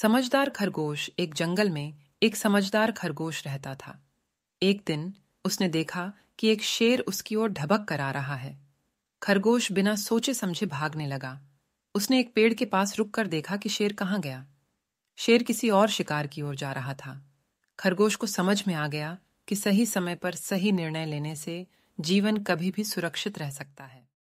समझदार खरगोश एक जंगल में एक समझदार खरगोश रहता था एक दिन उसने देखा कि एक शेर उसकी ओर ढबक कर आ रहा है खरगोश बिना सोचे समझे भागने लगा उसने एक पेड़ के पास रुक कर देखा कि शेर कहाँ गया शेर किसी और शिकार की ओर जा रहा था खरगोश को समझ में आ गया कि सही समय पर सही निर्णय लेने से जीवन कभी भी सुरक्षित रह सकता है